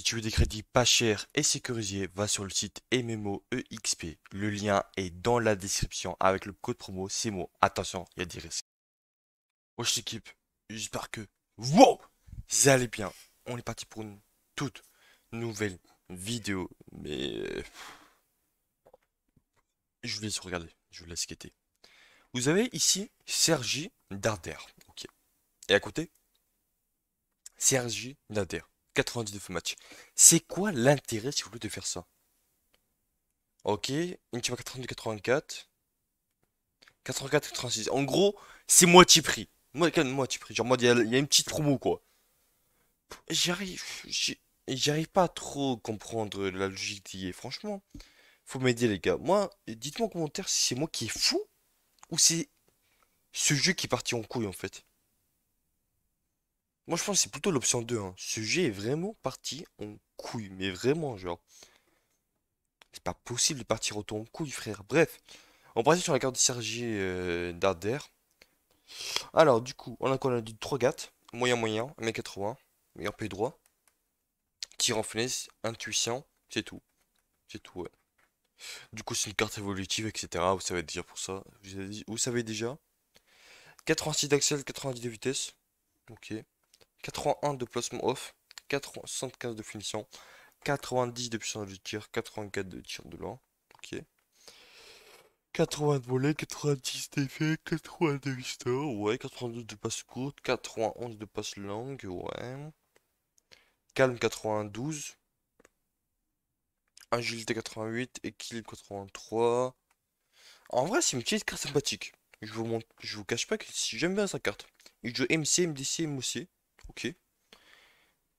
Si tu veux des crédits pas chers et sécurisés, va sur le site MMOEXP. Le lien est dans la description avec le code promo CMO. Attention, il y a des risques. Wesh l'équipe, j'espère que vous allez bien. On est parti pour une toute nouvelle vidéo. Mais euh, je vous laisse regarder, je vous laisse quitter. Vous avez ici Sergi Darder. Ok. Et à côté, Sergi Darder. 99 match. C'est quoi l'intérêt, si vous voulez, de faire ça Ok, à 82, 84. 84, 86. En gros, c'est moitié prix. Moi, moitié prix. Genre, moi, il y, a une petite promo, quoi. J'arrive. J'arrive pas à trop comprendre la logique est franchement. Faut m'aider, les gars. Moi, dites-moi en commentaire si c'est moi qui est fou ou c'est ce jeu qui est parti en couille, en fait. Moi, je pense que c'est plutôt l'option 2. Hein. Ce jeu est vraiment parti en couille, mais vraiment, genre. C'est pas possible de partir autant en couille, frère. Bref, on passer sur la carte de Sergi euh, Darder. Alors, du coup, on a quoi On a du moyen moyen, 1m80, meilleur pied droit. Tir en finesse, intuition, c'est tout. C'est tout, ouais. Du coup, c'est une carte évolutive, etc. Vous savez déjà pour ça. Vous savez déjà. 86 d'accès, 90 de vitesse. Ok. 81 de placement off, 75 de finition, 90 de puissance de tir, 84 de tir de loin. Ok. 80 de volet, 90 d'effet, 80 de vistor, ouais, 92 de passe courte, 91 de passe longue, ouais. Calme 92. Agilité 88, équilibre 83. En vrai, c'est une petite carte sympathique. Je vous, montre, je vous cache pas que si j'aime bien sa carte. Il joue MC, MDC, MOC. Ok.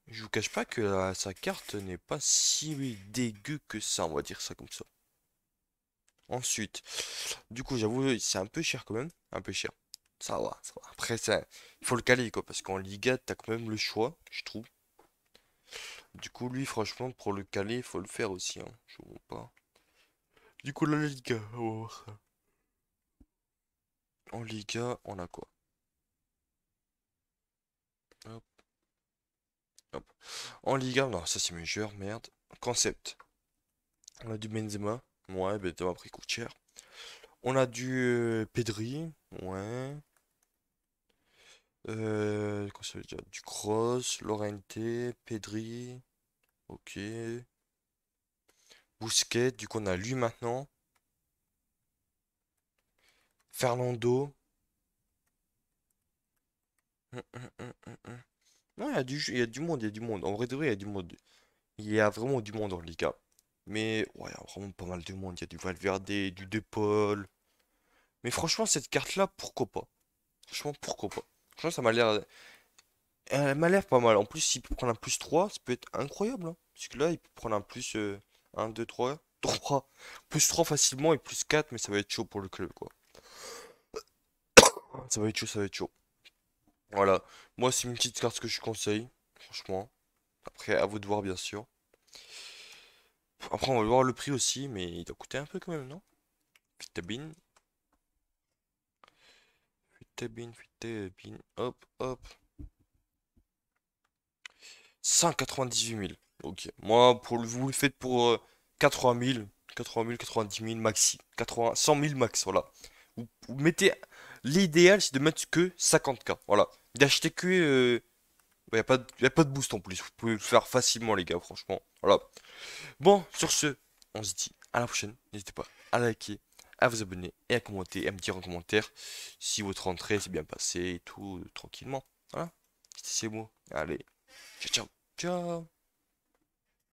Je vous cache pas que euh, sa carte n'est pas si dégueu que ça, on va dire ça comme ça. Ensuite, du coup, j'avoue, c'est un peu cher quand même. Un peu cher. Ça va, ça va. Après, ça, il faut le caler, quoi, parce qu'en Liga, t'as quand même le choix, je trouve. Du coup, lui, franchement, pour le caler, il faut le faire aussi, hein. Je ne pas. Du coup, la Liga, oh. En Liga, on a quoi Hop. Hop. En Liga, non, ça c'est majeur, merde. Concept. On a du Benzema. Ouais, Benzema pris coûte cher. On a du euh, Pedri. Ouais. Euh, ça veut dire du Cross, Lorente, Pedri. Ok. Bousquet, du coup on a lui maintenant. Fernando. Hum, hum, hum. Non, il y a du, il y a du monde, il y a du monde. En vrai de vrai, il y a du monde. Il y a vraiment du monde en Liga. Mais ouais, il y a vraiment pas mal de monde. Il y a du Valverde, du De Mais franchement, cette carte-là, pourquoi pas Franchement, pourquoi pas Franchement, ça m'a l'air. Elle m'a l'air pas mal. En plus, s'il peut prendre un plus 3, ça peut être incroyable. Hein. Parce que là, il peut prendre un plus 1, 2, 3, 3. Plus 3 facilement et plus 4, mais ça va être chaud pour le club, quoi. Ça va être chaud, ça va être chaud. Voilà. Moi, c'est une petite carte que je conseille, franchement. Après, à vous de voir, bien sûr. Après, on va voir le prix aussi, mais il doit coûter un peu quand même, non Vitabine. Vitabine, vitabine. Hop, hop. 198 000. Ok. Moi, pour le, vous le faites pour 80 000, 80 000, 90 000 maxi. 80, 100 000 max, voilà. Vous, vous mettez... L'idéal, c'est de mettre que 50K. Voilà. D'acheter que il euh, n'y bah, a, pas de... pas de boost en plus. Vous pouvez le faire facilement, les gars, franchement. Voilà. Bon, sur ce, on se dit à la prochaine. N'hésitez pas à liker, à vous abonner et à commenter. Et à me dire en commentaire si votre entrée s'est bien passée et tout, tranquillement. Voilà. C'est moi. Allez. Ciao, ciao. Ciao.